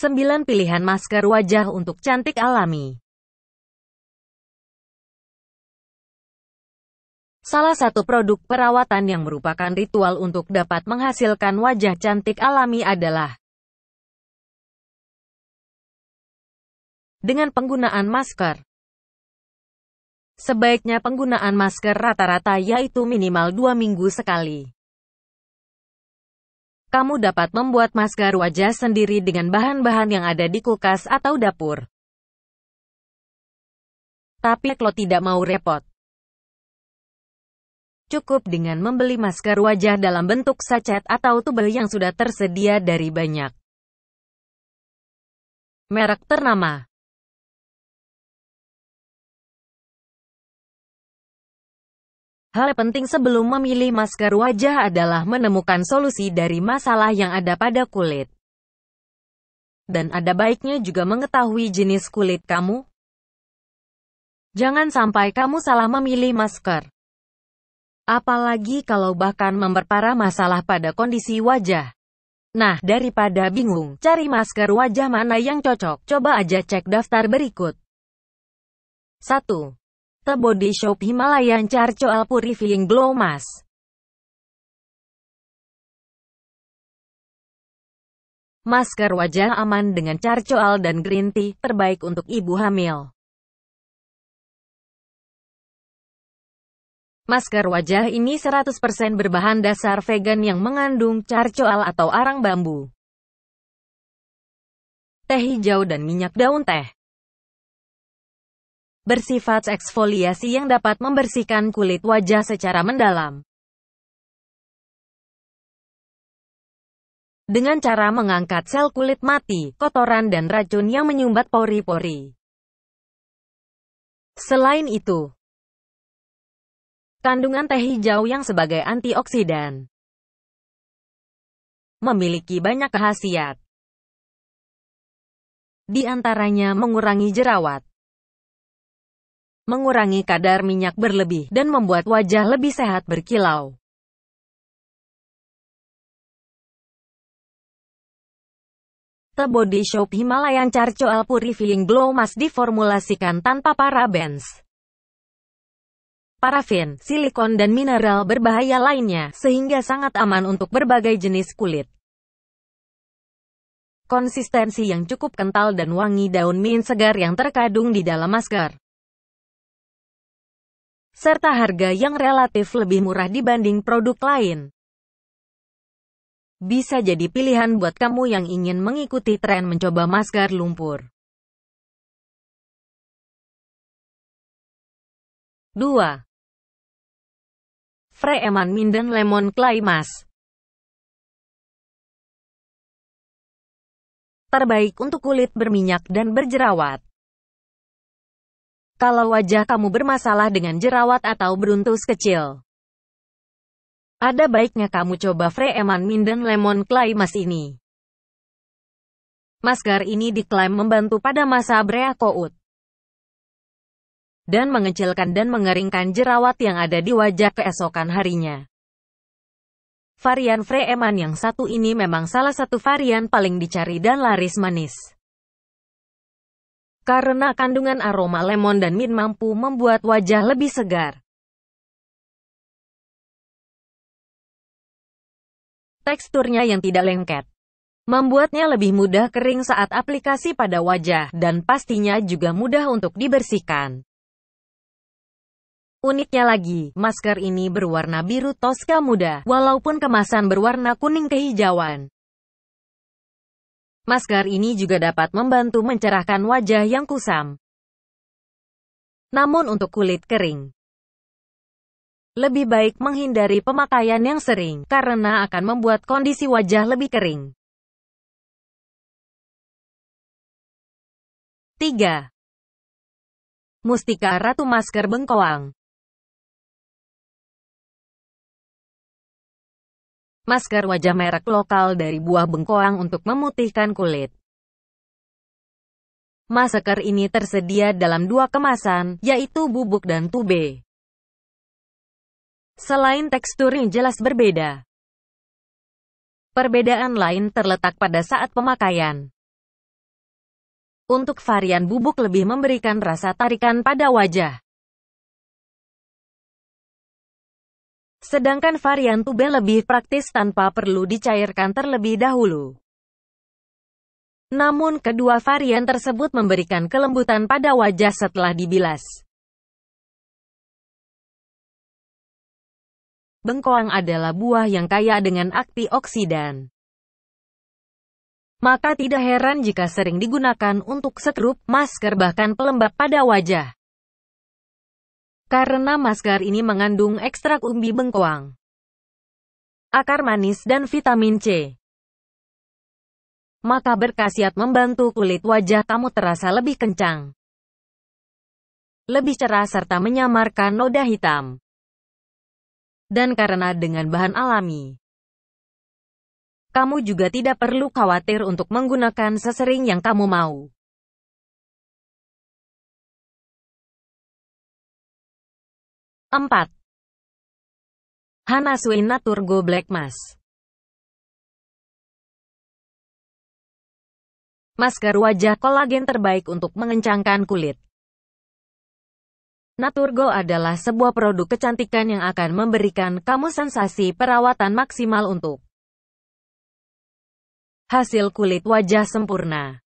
9 pilihan masker wajah untuk cantik alami. Salah satu produk perawatan yang merupakan ritual untuk dapat menghasilkan wajah cantik alami adalah dengan penggunaan masker. Sebaiknya penggunaan masker rata-rata yaitu minimal dua minggu sekali. Kamu dapat membuat masker wajah sendiri dengan bahan-bahan yang ada di kulkas atau dapur. Tapi kalau tidak mau repot, cukup dengan membeli masker wajah dalam bentuk sachet atau tubel yang sudah tersedia dari banyak merek ternama. Hal penting sebelum memilih masker wajah adalah menemukan solusi dari masalah yang ada pada kulit. Dan ada baiknya juga mengetahui jenis kulit kamu. Jangan sampai kamu salah memilih masker. Apalagi kalau bahkan memperparah masalah pada kondisi wajah. Nah, daripada bingung, cari masker wajah mana yang cocok, coba aja cek daftar berikut. 1. The Body Shop Himalayan Charcoal Purifying Glow Mask Masker wajah aman dengan charcoal dan green tea, terbaik untuk ibu hamil. Masker wajah ini 100% berbahan dasar vegan yang mengandung charcoal atau arang bambu, teh hijau dan minyak daun teh bersifat eksfoliasi yang dapat membersihkan kulit wajah secara mendalam. Dengan cara mengangkat sel kulit mati, kotoran dan racun yang menyumbat pori-pori. Selain itu, kandungan teh hijau yang sebagai antioksidan memiliki banyak khasiat. Di antaranya mengurangi jerawat, mengurangi kadar minyak berlebih, dan membuat wajah lebih sehat berkilau. The Body Shop Himalayan Charcoal Purifying Glow Mask diformulasikan tanpa parabens, parafin, silikon dan mineral berbahaya lainnya, sehingga sangat aman untuk berbagai jenis kulit. Konsistensi yang cukup kental dan wangi daun mint segar yang terkandung di dalam masker serta harga yang relatif lebih murah dibanding produk lain. Bisa jadi pilihan buat kamu yang ingin mengikuti tren mencoba masker lumpur. 2. Freeman Minden Lemon Clay Mask Terbaik untuk kulit berminyak dan berjerawat. Kalau wajah kamu bermasalah dengan jerawat atau beruntus kecil, ada baiknya kamu coba Freeman Minden Lemon Clay Mask ini. Masker ini diklaim membantu pada masa breakout dan mengecilkan dan mengeringkan jerawat yang ada di wajah keesokan harinya. Varian Freeman yang satu ini memang salah satu varian paling dicari dan laris manis karena kandungan aroma lemon dan mint mampu membuat wajah lebih segar. Teksturnya yang tidak lengket membuatnya lebih mudah kering saat aplikasi pada wajah dan pastinya juga mudah untuk dibersihkan. Uniknya lagi, masker ini berwarna biru toska muda, walaupun kemasan berwarna kuning kehijauan. Masker ini juga dapat membantu mencerahkan wajah yang kusam. Namun untuk kulit kering, lebih baik menghindari pemakaian yang sering, karena akan membuat kondisi wajah lebih kering. 3. Mustika Ratu Masker Bengkoang Masker wajah merek lokal dari buah bengkoang untuk memutihkan kulit. Masker ini tersedia dalam dua kemasan, yaitu bubuk dan tube. Selain teksturnya jelas berbeda, perbedaan lain terletak pada saat pemakaian. Untuk varian bubuk lebih memberikan rasa tarikan pada wajah. Sedangkan varian tube lebih praktis tanpa perlu dicairkan terlebih dahulu. Namun kedua varian tersebut memberikan kelembutan pada wajah setelah dibilas. Bengkoang adalah buah yang kaya dengan antioksidan. Maka tidak heran jika sering digunakan untuk sekrup, masker bahkan pelembab pada wajah. Karena masker ini mengandung ekstrak umbi bengkoang, akar manis dan vitamin C. Maka berkhasiat membantu kulit wajah kamu terasa lebih kencang, lebih cerah serta menyamarkan noda hitam. Dan karena dengan bahan alami, kamu juga tidak perlu khawatir untuk menggunakan sesering yang kamu mau. 4. Hanasuina Turgo Black Mask Masker wajah kolagen terbaik untuk mengencangkan kulit. Naturgo adalah sebuah produk kecantikan yang akan memberikan kamu sensasi perawatan maksimal untuk hasil kulit wajah sempurna.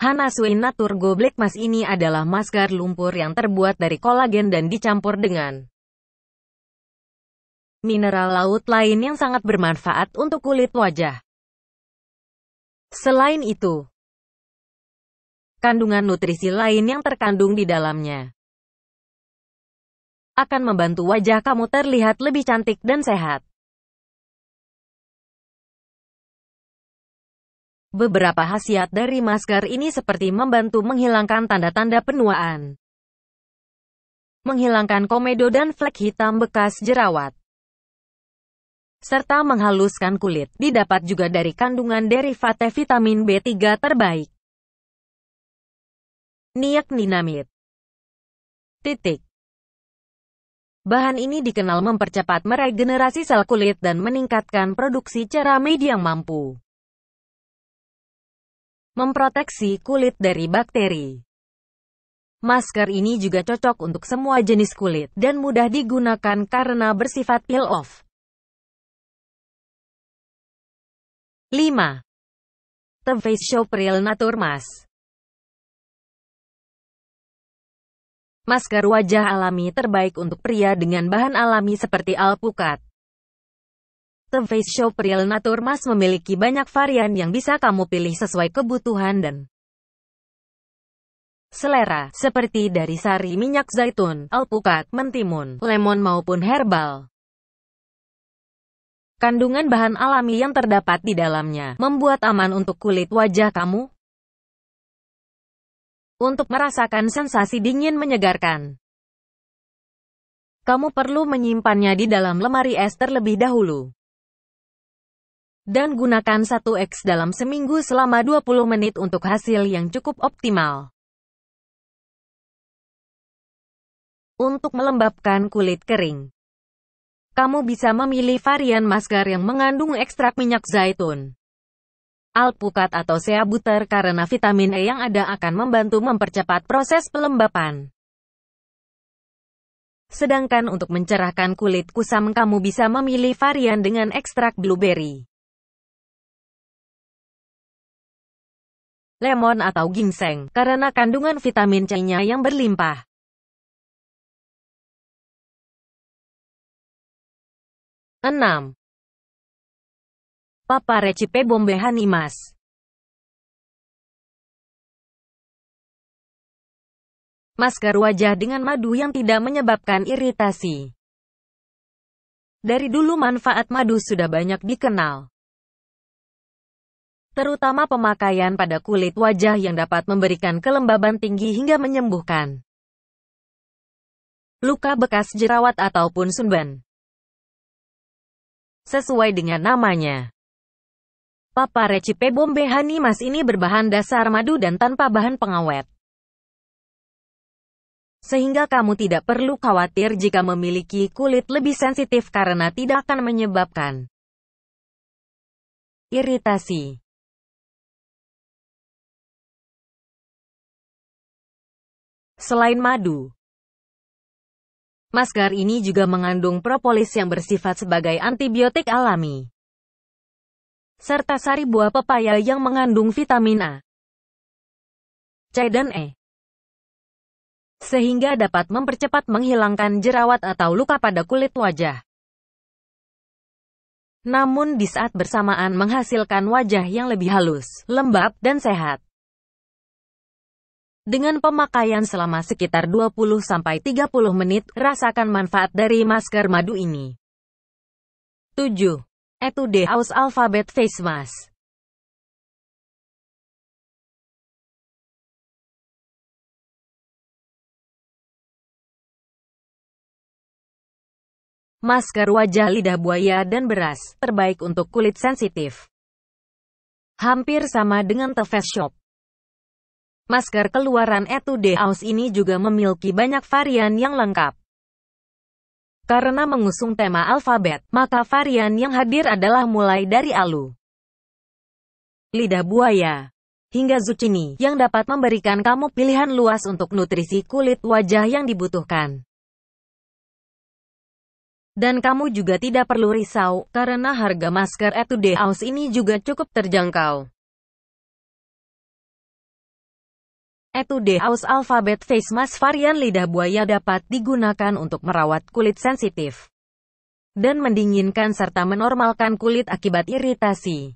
Hanasui Natur Black Mask ini adalah masker lumpur yang terbuat dari kolagen dan dicampur dengan mineral laut lain yang sangat bermanfaat untuk kulit wajah. Selain itu, kandungan nutrisi lain yang terkandung di dalamnya akan membantu wajah kamu terlihat lebih cantik dan sehat. Beberapa khasiat dari masker ini seperti membantu menghilangkan tanda-tanda penuaan, menghilangkan komedo dan flek hitam bekas jerawat, serta menghaluskan kulit. Didapat juga dari kandungan derivate vitamin B3 terbaik. Ninamid Titik. Bahan ini dikenal mempercepat meregenerasi sel kulit dan meningkatkan produksi cerah yang mampu memproteksi kulit dari bakteri. Masker ini juga cocok untuk semua jenis kulit dan mudah digunakan karena bersifat peel-off. 5. The Face Shop Natur Mask. Masker wajah alami terbaik untuk pria dengan bahan alami seperti alpukat. The Face Shop Real Nature Mask memiliki banyak varian yang bisa kamu pilih sesuai kebutuhan dan selera, seperti dari sari minyak zaitun, alpukat, mentimun, lemon maupun herbal. Kandungan bahan alami yang terdapat di dalamnya membuat aman untuk kulit wajah kamu. Untuk merasakan sensasi dingin menyegarkan, kamu perlu menyimpannya di dalam lemari es terlebih dahulu dan gunakan 1x dalam seminggu selama 20 menit untuk hasil yang cukup optimal. Untuk melembabkan kulit kering, kamu bisa memilih varian masker yang mengandung ekstrak minyak zaitun, alpukat atau sea butter karena vitamin E yang ada akan membantu mempercepat proses pelembapan. Sedangkan untuk mencerahkan kulit kusam kamu bisa memilih varian dengan ekstrak blueberry. lemon atau ginseng, karena kandungan vitamin C-nya yang berlimpah. Enam. Papa Recipe Bombehan Imas Masker wajah dengan madu yang tidak menyebabkan iritasi. Dari dulu manfaat madu sudah banyak dikenal terutama pemakaian pada kulit wajah yang dapat memberikan kelembaban tinggi hingga menyembuhkan luka bekas jerawat ataupun sunban. Sesuai dengan namanya, Papa Recipe Bombe Honey Mas ini berbahan dasar madu dan tanpa bahan pengawet. Sehingga kamu tidak perlu khawatir jika memiliki kulit lebih sensitif karena tidak akan menyebabkan iritasi. Selain madu, masker ini juga mengandung propolis yang bersifat sebagai antibiotik alami, serta sari buah pepaya yang mengandung vitamin A, C dan E sehingga dapat mempercepat menghilangkan jerawat atau luka pada kulit wajah. Namun di saat bersamaan menghasilkan wajah yang lebih halus, lembab, dan sehat. Dengan pemakaian selama sekitar 20-30 menit, rasakan manfaat dari masker madu ini. 7. Etude House Alphabet Face Mask Masker wajah lidah buaya dan beras, terbaik untuk kulit sensitif. Hampir sama dengan The Face Shop. Masker keluaran Etude House ini juga memiliki banyak varian yang lengkap. Karena mengusung tema alfabet, maka varian yang hadir adalah mulai dari alu, lidah buaya, hingga zucchini, yang dapat memberikan kamu pilihan luas untuk nutrisi kulit wajah yang dibutuhkan. Dan kamu juga tidak perlu risau, karena harga masker Etude House ini juga cukup terjangkau. Etude aus alfabet face mask varian lidah buaya dapat digunakan untuk merawat kulit sensitif dan mendinginkan serta menormalkan kulit akibat iritasi.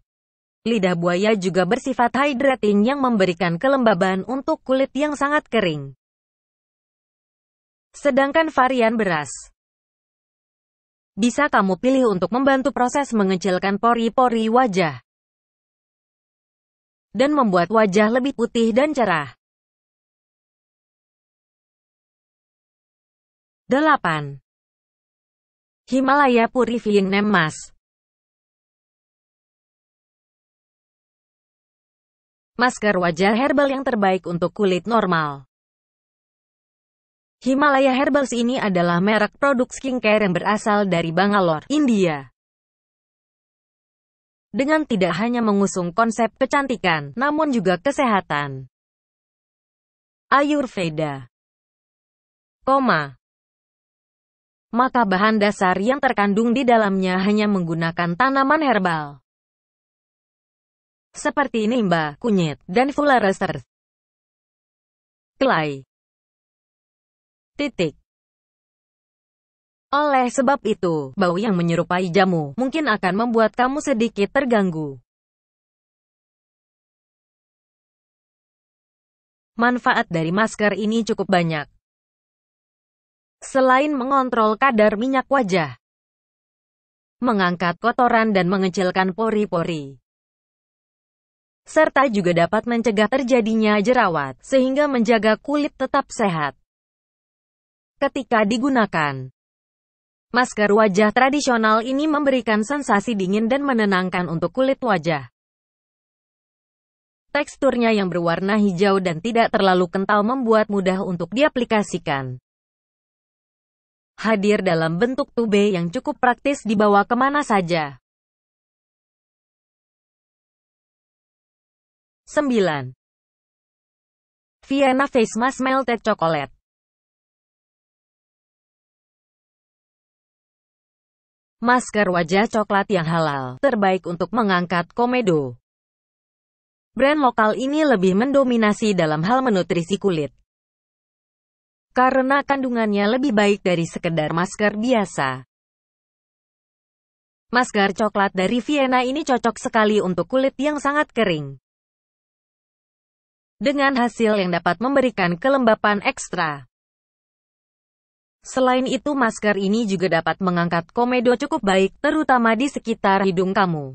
Lidah buaya juga bersifat hydrating yang memberikan kelembaban untuk kulit yang sangat kering. Sedangkan varian beras bisa kamu pilih untuk membantu proses mengecilkan pori-pori wajah dan membuat wajah lebih putih dan cerah. 8. Himalaya Purifying Nemas. Masker wajah herbal yang terbaik untuk kulit normal. Himalaya Herbals ini adalah merek produk skincare yang berasal dari Bangalore, India. Dengan tidak hanya mengusung konsep kecantikan, namun juga kesehatan. Ayurveda. Koma maka bahan dasar yang terkandung di dalamnya hanya menggunakan tanaman herbal. Seperti nimba, kunyit, dan fullerester. Kelai. Titik. Oleh sebab itu, bau yang menyerupai jamu mungkin akan membuat kamu sedikit terganggu. Manfaat dari masker ini cukup banyak selain mengontrol kadar minyak wajah, mengangkat kotoran dan mengecilkan pori-pori, serta juga dapat mencegah terjadinya jerawat sehingga menjaga kulit tetap sehat. Ketika digunakan, masker wajah tradisional ini memberikan sensasi dingin dan menenangkan untuk kulit wajah. Teksturnya yang berwarna hijau dan tidak terlalu kental membuat mudah untuk diaplikasikan hadir dalam bentuk tube yang cukup praktis dibawa kemana saja. 9. Vienna Face Mask Melted Chocolate Masker wajah coklat yang halal, terbaik untuk mengangkat komedo. Brand lokal ini lebih mendominasi dalam hal menutrisi kulit karena kandungannya lebih baik dari sekedar masker biasa. Masker coklat dari Vienna ini cocok sekali untuk kulit yang sangat kering. Dengan hasil yang dapat memberikan kelembapan ekstra. Selain itu masker ini juga dapat mengangkat komedo cukup baik, terutama di sekitar hidung kamu.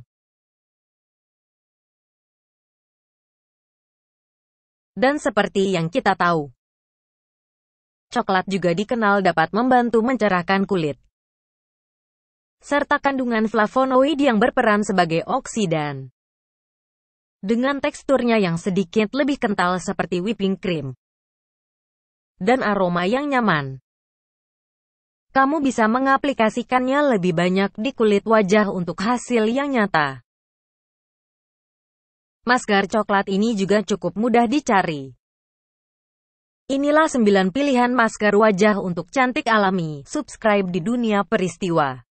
Dan seperti yang kita tahu, Coklat juga dikenal dapat membantu mencerahkan kulit, serta kandungan flavonoid yang berperan sebagai oksidan. Dengan teksturnya yang sedikit lebih kental seperti whipping cream, dan aroma yang nyaman. Kamu bisa mengaplikasikannya lebih banyak di kulit wajah untuk hasil yang nyata. Masker coklat ini juga cukup mudah dicari. Inilah 9 pilihan masker wajah untuk cantik alami. Subscribe di Dunia Peristiwa.